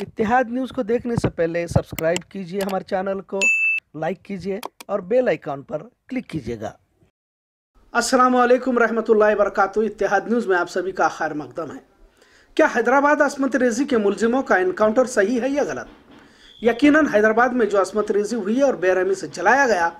इतिहाद news को देखने से पहले सब्सक्राइब कीजिए हमारे चैनल को लाइक कीजिए और बेल आइकॉन पर क्लिक कीजिएगा अस्सलाम वालेकुम रहमतुल्लाहि वरकत इतिहाद न्यूज़ में आप सभी का खैर मकदम है क्या हैदराबाद असमत रेजी के मुलजिमों का इनकाउंटर सही है या गलत यकीनन हैदराबाद में जो असमत रेजी हुई और बेरहमी से चलाया गया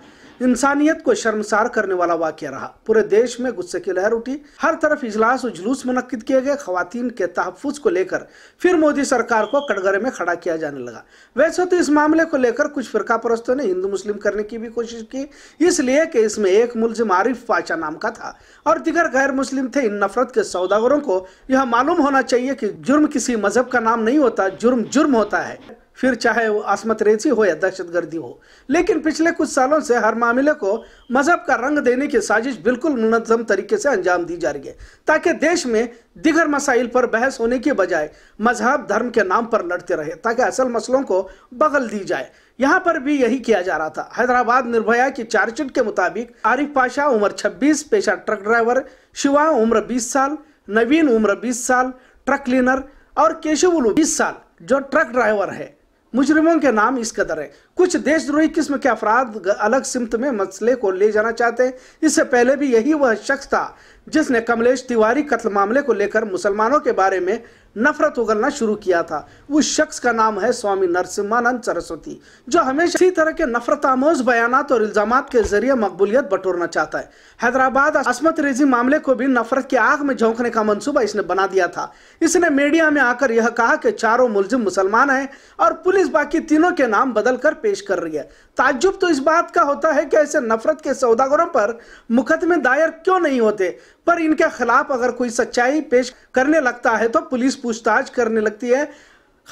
इंसानियत को शर्मसार करने वाला वाक्य रहा पूरे देश में गुस्से की लहर उठी हर तरफ इजलास और जुलूस मुनद किए गए खातन के तहफुज को लेकर फिर मोदी सरकार को कटघरे में खड़ा किया जाने लगा वैसे तो इस मामले को लेकर कुछ फिरका परस्तों ने हिंदू मुस्लिम करने की भी कोशिश की इसलिए कि इसमें एक मुलजिम आरिफ पाचा नाम का था और दिगर गैर मुस्लिम थे इन नफरत के सौदागरों को यह मालूम होना चाहिए कि जुर्म किसी मजहब का नाम नहीं होता जुर्म जुर्म होता है फिर चाहे वो आसमत रेजी हो या दहशत गर्दी हो लेकिन पिछले कुछ सालों से हर मामले को मजहब का रंग देने की साजिश बिल्कुल मुनजम तरीके से अंजाम दी जा रही है ताकि देश में दिगर मसाइल पर बहस होने के बजाय मजहब धर्म के नाम पर लड़ते रहे ताकि असल मसलों को बगल दी जाए यहाँ पर भी यही किया जा रहा था हैदराबाद निर्भया की चार्जशीट के मुताबिक आरिफ पाशा उम्र छब्बीस पेशा ट्रक ड्राइवर शिवा उम्र बीस साल नवीन उम्र बीस साल ट्रक क्लीनर और उलू बीस साल जो ट्रक ड्राइवर है मुजरिमों के नाम इस कदर है कुछ देशद्रोही किस्म के अफराद अलग सिमत में मसले को ले जाना चाहते हैं इससे पहले भी यही वह शख्स था जिसने कमलेश तिवारी कत्ल मामले को लेकर मुसलमानों के बारे में नफरत उगलना शुरू किया था उस शख्स का नाम है स्वामी नरसिम्हानंद सरस्वती जो हमेशा इसी तरह के नफरत आमोज बयान और इल्जाम के जरिए मकबूलियत बटोरना चाहता है हैदराबाद असमत रेजी मामले को भी नफरत की आग में झोंकने का मंसूबा इसने बना दिया था इसने मीडिया में आकर यह कहा कि चारों मुलजिम मुसलमान है और पुलिस बाकी तीनों के नाम बदल कर पेश कर रही है ताजुब तो इस बात का होता है कि ऐसे नफरत के सौदागरों पर मुकदमे दायर क्यों नहीं होते पर इनके खिलाफ अगर कोई सच्चाई पेश करने लगता है तो पुलिस पूछताछ करने लगती है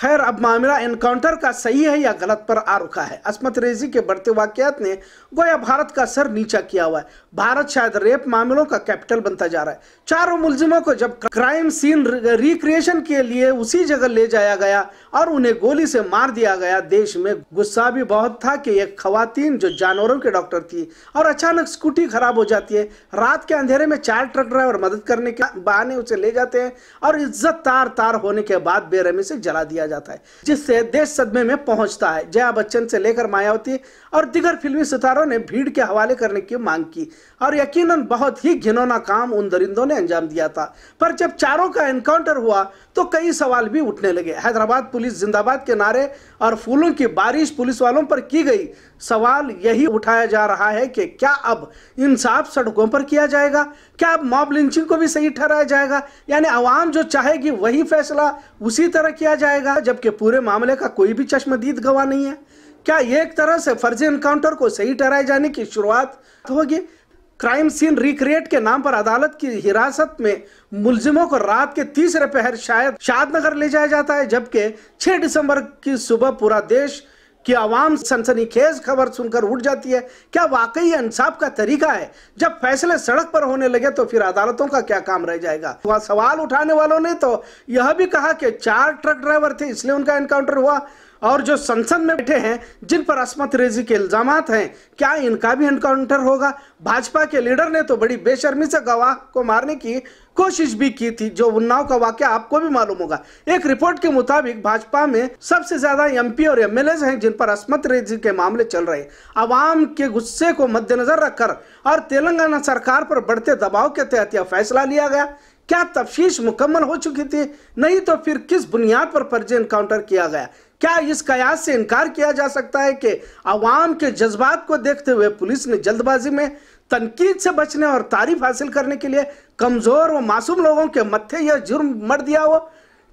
खैर अब मामला एनकाउंटर का सही है या गलत पर आ रुका है असमत रेजी के बढ़ते वाकत ने गोया भारत का सर नीचा किया हुआ है भारत शायद रेप मामलों का कैपिटल बनता जा रहा है चारों मुलजिमों को जब क्राइम सीन रिक्रिएशन के लिए उसी जगह ले जाया गया और उन्हें गोली से मार दिया गया देश में गुस्सा भी बहुत था कि एक खातन जो जानवरों के डॉक्टर थी और अचानक स्कूटी खराब हो जाती है रात के अंधेरे में चार ट्रक ड्राइवर मदद करने के बहाने उसे ले जाते हैं और इज्जत तार तार होने के बाद बेरहमी से जला दिया किया जाता है जिससे देश सदमे में पहुंचता है जया बच्चन से लेकर मायावती और दिगर फिल्मी सितारों ने भीड़ के हवाले करने की मांग की और यकीनन बहुत ही घिनौना काम उन दरिंदों ने अंजाम दिया था पर जब चारों का एनकाउंटर हुआ तो कई सवाल भी उठने लगे हैदराबाद पुलिस जिंदाबाद के नारे और फूलों की बारिश पुलिस वालों पर की गई सवाल यही उठाया जा रहा है कि क्या अब इंसाफ सड़कों पर किया जाएगा क्या अब मॉब लिंचिंग को भी सही ठहराया जाएगा यानी आवाम जो चाहेगी वही फैसला उसी तरह किया जाएगा जबकि पूरे मामले का कोई भी चश्मदीद गवाह नहीं है क्या एक तरह से फर्जी इनकाउंटर को सही ठहराए जाने की शुरुआत होगी क्राइम सीन रिक्रिएट के नाम पर अदालत की हिरासत में मुलजिमों को रात के तीसरे पहर शायद शादनगर ले जाया जाता है जबकि 6 दिसंबर की सुबह पूरा देश कि आवाम सनसनीखेज खबर सुनकर उठ जाती है क्या वाकई इंसाफ का तरीका है जब फैसले सड़क पर होने लगे तो फिर अदालतों का क्या काम रह जाएगा वहां सवाल उठाने वालों ने तो यह भी कहा कि चार ट्रक ड्राइवर थे इसलिए उनका एनकाउंटर हुआ और जो संसद में बैठे हैं जिन पर असमत रेजी के इल्जाम हैं क्या इनका भी एनकाउंटर होगा भाजपा के लीडर ने तो बड़ी बेशर्मी से गवाह को मारने की कोशिश भी की थी जो उन्नाव का वाक्य आपको भी मालूम होगा एक रिपोर्ट के मुताबिक भाजपा में सबसे ज्यादा एमपी और एम हैं जिन पर असमत रेजी के मामले चल रहे आवाम के गुस्से को मद्देनजर रखकर और तेलंगाना सरकार पर बढ़ते दबाव के तहत यह फैसला लिया गया क्या तफ्तीश मुकम्मल हो चुकी थी नहीं तो फिर किस बुनियाद पर फर्जी इनकाउंटर किया गया क्या इस कयास से इनकार किया जा सकता है कि आवाम के जज्बात को देखते हुए पुलिस ने जल्दबाजी में तनकीद से बचने और तारीफ हासिल करने के लिए कमज़ोर व मासूम लोगों के मत्थे यह जुर्म मर दिया हो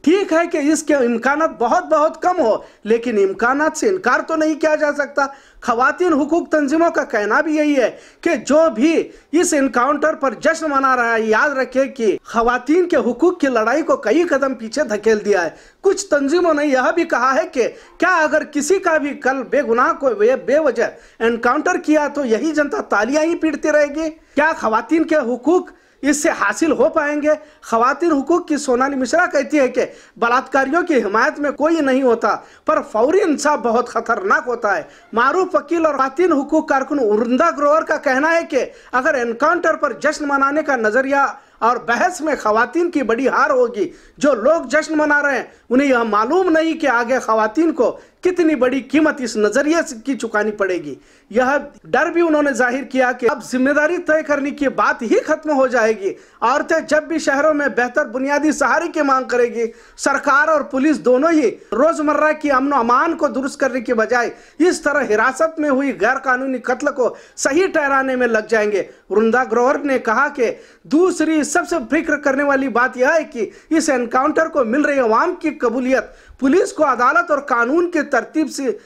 ठीक है कि इसके इम्कान बहुत बहुत कम हो लेकिन इम्कान से इनकार तो नहीं किया जा सकता खातिन हुकूक तंजीमों का कहना भी यही है कि जो भी इस इनकाउंटर पर जश्न मना रहा है याद रखे कि खवतिन के हुकूक की लड़ाई को कई कदम पीछे धकेल दिया है कुछ तंजीमों ने यह भी कहा है कि क्या अगर किसी का भी कल बेगुनाह को बेवजह इनकाउंटर किया तो यही जनता तालियां ही पीटती रहेगी क्या खवतिन के हुकूक इससे हासिल हो पाएंगे खातिन हुकूक की सोनाली मिश्रा कहती है कि बलात्कारियों की हिमायत में कोई नहीं होता पर फौरी इंसाफ बहुत खतरनाक होता है मारूफ वकील और खातिन हुकूक कारकुन उर्दा ग्रोवर का कहना है कि अगर एनकाउंटर पर जश्न मनाने का नज़रिया और बहस में खातन की बड़ी हार होगी जो लोग जश्न मना रहे हैं उन्हें यह मालूम नहीं कि आगे खातन को कितनी बड़ी कीमत इस नजरिए की चुकानी पड़ेगी यह डर भी उन्होंने जाहिर किया कि अब जिम्मेदारी तय करने की बात ही खत्म हो जाएगी औरतें जब भी शहरों में बेहतर बुनियादी सहारे की मांग करेगी सरकार और पुलिस दोनों ही रोजमर्रा की अमन अमान को दुरुस्त करने के बजाय इस तरह हिरासत में हुई गैर कानूनी कत्ल को सही ठहराने में लग जाएंगे वृंदा ग्रोवर ने कहा कि दूसरी सबसे फिक्र करने वाली बात यह है कि इस एनकाउंटर को मिल रही अवाम की कबूलियत पुलिस को अदालत और कानून के तरतीब से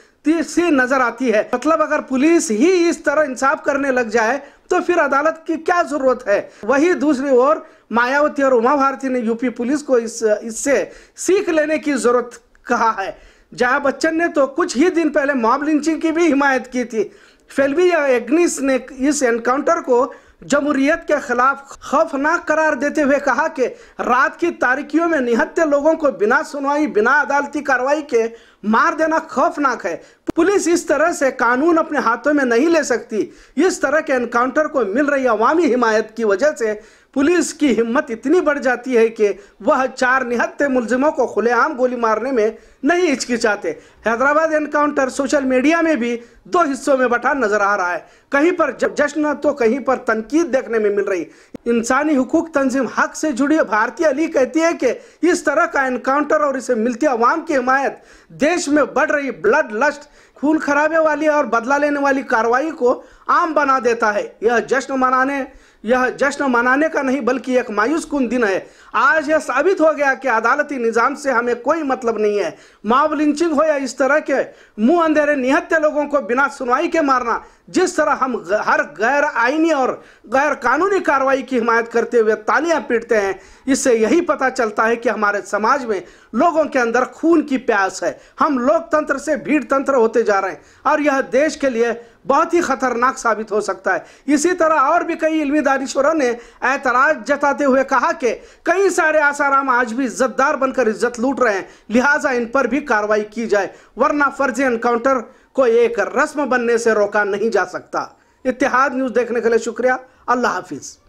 से नजर आती है मतलब अगर पुलिस ही इस तरह इंसाफ करने लग जाए तो फिर अदालत की क्या जरूरत है वही दूसरी ओर मायावती और उमा भारती ने यूपी पुलिस को इस इससे सीख लेने की जरूरत कहा है जया बच्चन ने तो कुछ ही दिन पहले मॉब लिंचिंग की भी हिमायत की थी फिर भी एग्निस ने इस एनकाउंटर को जमहूरियत के खिलाफ खौफनाक करार देते हुए कहा कि रात की तारीखियों में निहत्ते लोगों को बिना सुनवाई बिना अदालती कार्रवाई के मार देना खौफनाक है पुलिस इस तरह से कानून अपने हाथों में नहीं ले सकती इस तरह के एनकाउंटर को मिल रही अवामी हिमायत की वजह से पुलिस की हिम्मत इतनी बढ़ जाती है कि वह चार निहत्ते मुलजिमों को खुलेआम गोली मारने में नहीं हिचकिचाते हैदराबाद एनकाउंटर सोशल मीडिया में भी दो हिस्सों में बटा नजर आ रहा है कहीं पर जश्न तो कहीं पर तनकीद देखने में मिल रही इंसानी हुकूक तंजीम हक से जुड़ी भारतीय अली कहती है कि इस तरह का एनकाउंटर और इसे मिलती अवाम की हिमायत देश में बढ़ रही ब्लड लस्ट खून खराबे वाली और बदला लेने वाली कार्रवाई को आम बना देता है यह जश्न मनाने यह जश्न मनाने का नहीं बल्कि एक मायूस कुन दिन है आज यह साबित हो गया कि अदालती निज़ाम से हमें कोई मतलब नहीं है मॉब लिंचिंग हो या इस तरह के मुंह अंधेरे निहत्ते लोगों को बिना सुनवाई के मारना जिस तरह हम हर गैर आइनी और गैर कानूनी कार्रवाई की हिमायत करते हुए तालियां पीटते हैं इससे यही पता चलता है कि हमारे समाज में लोगों के अंदर खून की प्यास है हम लोकतंत्र से भीड़ तंत्र होते जा रहे हैं और यह देश के लिए बहुत ही खतरनाक साबित हो सकता है इसी तरह और भी कई इलमी दानश्वरों ने ऐतराज जताते हुए कहा कि कई सारे आसाराम आज भी इज्जतदार बनकर इज्जत लूट रहे हैं लिहाजा इन पर भी कार्रवाई की जाए वरना फर्जी एनकाउंटर को एक रस्म बनने से रोका नहीं जा सकता इतिहाद न्यूज़ देखने के लिए शुक्रिया अल्लाह हाफिज़